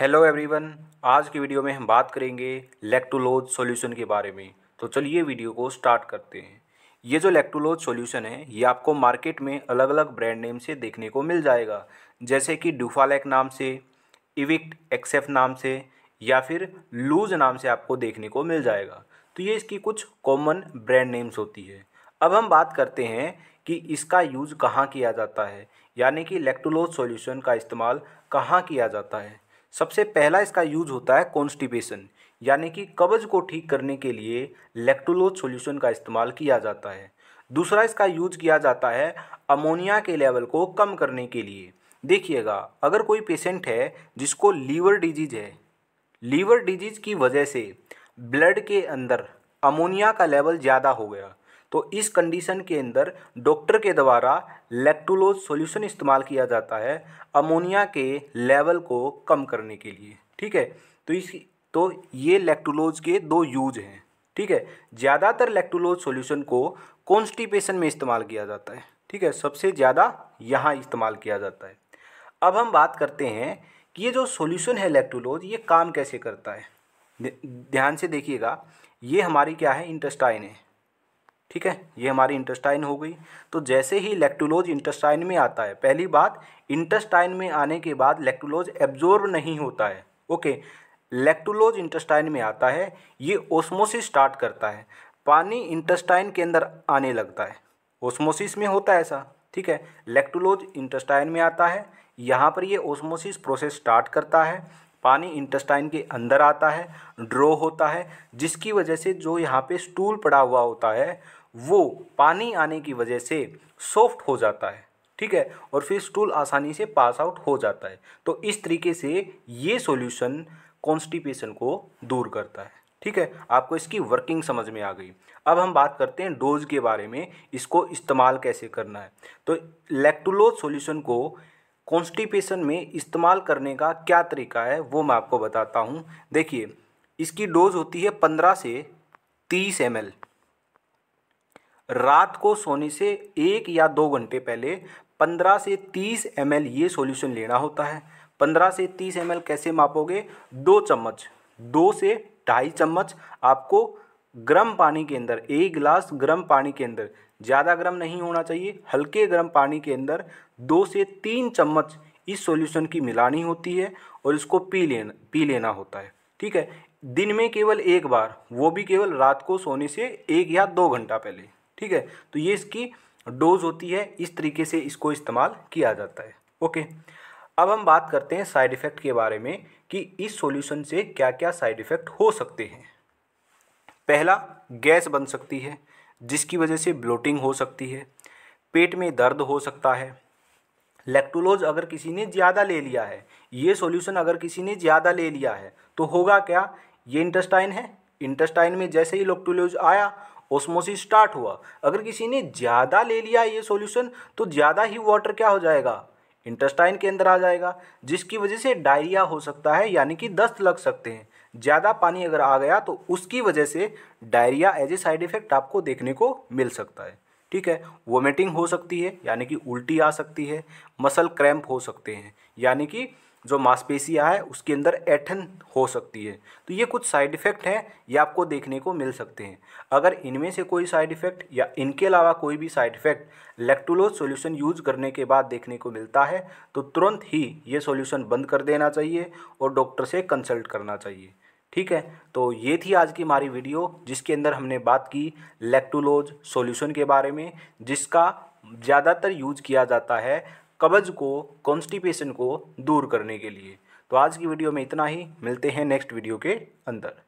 hello everyone आज की video में हम बात करेंगे लेक्टुलोज सॉल्यूशन के बारे में तो चलिए वीडियो को स्टार्ट करते हैं ये जो लेक्टुलोज सॉल्यूशन है ये आपको मार्केट में अलग अलग ब्रांड नेम से देखने को मिल जाएगा जैसे कि डुफालेक नाम से इविक्ट एक्सेफ नाम से या फिर लूज नाम से आपको देखने को मिल जाएगा तो ये इसकी कुछ कॉमन ब्रांड नेम्स होती है अब हम बात करते हैं कि इसका यूज़ कहाँ किया जाता है यानी कि लेक्टुलोज सॉल्यूशन का इस्तेमाल कहाँ किया जाता है सबसे पहला इसका यूज होता है कॉन्स्टिपेशन यानी कि कब्ज को ठीक करने के लिए लेक्टुलोज सॉल्यूशन का इस्तेमाल किया जाता है दूसरा इसका यूज किया जाता है अमोनिया के लेवल को कम करने के लिए देखिएगा अगर कोई पेशेंट है जिसको लीवर डिजीज है लीवर डिजीज की वजह से ब्लड के अंदर अमोनिया का लेवल ज़्यादा हो गया तो इस कंडीशन के अंदर डॉक्टर के द्वारा लेक्टुलोज सॉल्यूशन इस्तेमाल किया जाता है अमोनिया के लेवल को कम करने के लिए ठीक है तो इस तो ये लेक्टुलोज के दो यूज हैं ठीक है ज़्यादातर लेक्टुलोज सॉल्यूशन को कॉन्स्टिपेशन में इस्तेमाल किया जाता है ठीक है सबसे ज़्यादा यहाँ इस्तेमाल किया जाता है अब हम बात करते हैं कि ये जो सॉल्यूशन है लेक्टुलोज ये काम कैसे करता है ध्यान से देखिएगा ये हमारी क्या है इंटेस्टाइन है ठीक है ये हमारी इंटेस्टाइन हो गई तो जैसे ही लेक्टुलोज इंटेस्टाइन में आता है पहली बात इंटेस्टाइन में आने के बाद लेक्टुलोज एब्जॉर्ब नहीं होता है ओके लेक्टुलोज इंटेस्टाइन में आता है ये ओस्मोसिस स्टार्ट करता है पानी इंटेस्टाइन के अंदर आने लगता है ओस्मोसिस में होता है ऐसा ठीक है लेक्टुलोज इंटेस्टाइन में आता है यहाँ पर ये ओस्मोसिस प्रोसेस स्टार्ट करता है पानी इंटेस्टाइन के अंदर आता है ड्रो होता है जिसकी वजह से जो यहाँ पे स्टूल पड़ा हुआ होता है वो पानी आने की वजह से सॉफ्ट हो जाता है ठीक है और फिर स्टूल आसानी से पास आउट हो जाता है तो इस तरीके से ये सॉल्यूशन कॉन्स्टिपेशन को दूर करता है ठीक है आपको इसकी वर्किंग समझ में आ गई अब हम बात करते हैं डोज के बारे में इसको इस्तेमाल कैसे करना है तो लेक्टुलोज सॉल्यूशन को कॉन्स्टिपेशन में इस्तेमाल करने का क्या तरीका है वो मैं आपको बताता हूँ देखिए इसकी डोज होती है पंद्रह से तीस एम रात को सोने से एक या दो घंटे पहले पंद्रह से तीस एम ये सॉल्यूशन लेना होता है पंद्रह से तीस एम कैसे मापोगे दो चम्मच दो से ढाई चम्मच आपको गर्म पानी के अंदर एक गिलास गर्म पानी के अंदर ज़्यादा गर्म नहीं होना चाहिए हल्के गर्म पानी के अंदर दो से तीन चम्मच इस सॉल्यूशन की मिलानी होती है और इसको पी लेना पी लेना होता है ठीक है दिन में केवल एक बार वो भी केवल रात को सोने से एक या दो घंटा पहले ठीक है तो ये इसकी डोज होती है इस तरीके से इसको इस्तेमाल किया जाता है ओके अब हम बात करते हैं साइड इफ़ेक्ट के बारे में कि इस सॉल्यूशन से क्या क्या साइड इफ़ेक्ट हो सकते हैं पहला गैस बन सकती है जिसकी वजह से ब्लोटिंग हो सकती है पेट में दर्द हो सकता है लेक्टोलोज अगर किसी ने ज़्यादा ले लिया है ये सॉल्यूशन अगर किसी ने ज़्यादा ले लिया है तो होगा क्या ये इंटेस्टाइन है इंटेस्टाइन में जैसे ही लेक्टोलोज आया ओस्मोसिस स्टार्ट हुआ अगर किसी ने ज़्यादा ले लिया ये सॉल्यूशन तो ज़्यादा ही वाटर क्या हो जाएगा इंटेस्टाइन के अंदर आ जाएगा जिसकी वजह से डायरिया हो सकता है यानी कि दस्त लग सकते हैं ज़्यादा पानी अगर आ गया तो उसकी वजह से diarrhoea as a side effect आपको देखने को मिल सकता है ठीक है वोमिटिंग हो सकती है यानी कि उल्टी आ सकती है मसल क्रैम्प हो सकते हैं यानी कि जो मांसपेशियाँ है उसके अंदर ऐठन हो सकती है तो ये कुछ साइड इफ़ेक्ट हैं ये आपको देखने को मिल सकते हैं अगर इनमें से कोई साइड इफ़ेक्ट या इनके अलावा कोई भी side effect lactulose solution use करने के बाद देखने को मिलता है तो तुरंत ही ये सॉल्यूशन बंद कर देना चाहिए और डॉक्टर से कंसल्ट करना चाहिए ठीक है तो ये थी आज की हमारी वीडियो जिसके अंदर हमने बात की लेक्टुलोज सॉल्यूशन के बारे में जिसका ज़्यादातर यूज किया जाता है कब्ज़ को कॉन्स्टिपेशन को दूर करने के लिए तो आज की वीडियो में इतना ही मिलते हैं नेक्स्ट वीडियो के अंदर